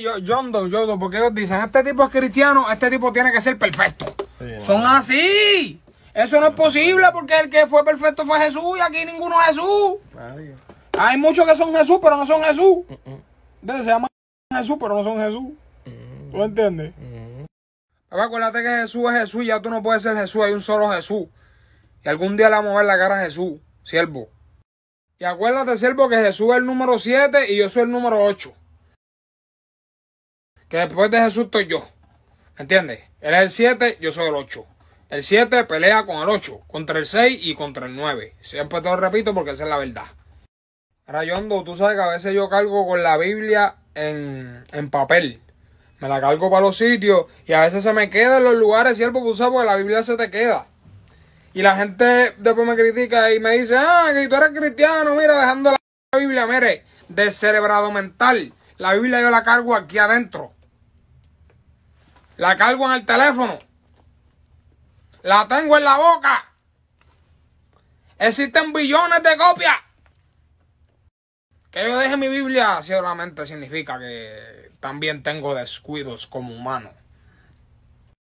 Yo, yo ando, yo porque ellos dicen, este tipo es cristiano, este tipo tiene que ser perfecto. Son así. Eso no es posible porque el que fue perfecto fue Jesús y aquí ninguno es Jesús. Hay muchos que son Jesús, pero no son Jesús. Mm, mm. Entonces se llaman Jesús, pero no son Jesús. Mm. ¿Tú entiendes? acuérdate que Jesús es Jesús y ya tú no puedes ser Jesús, hay un solo Jesús. Y algún día le vamos a ver la cara a Jesús, siervo. Y acuérdate, siervo, que Jesús es el número 7 y yo soy el número 8 que después de Jesús estoy yo. ¿Entiendes? Él es el 7, yo soy el 8. El 7 pelea con el 8, contra el 6 y contra el 9. Siempre te lo repito porque esa es la verdad. Rayondo, tú sabes que a veces yo cargo con la Biblia en, papel. Me la cargo para los sitios y a veces se me queda en los lugares, y ¿cierto? Porque, porque la Biblia se te queda. Y la gente después me critica y me dice, ah, que tú eres cristiano, mira, dejando la Biblia, mire, descerebrado mental. La Biblia yo la cargo aquí adentro. La cargo en el teléfono. La tengo en la boca. Existen billones de copias. Que yo deje mi Biblia solamente significa que también tengo descuidos como humano.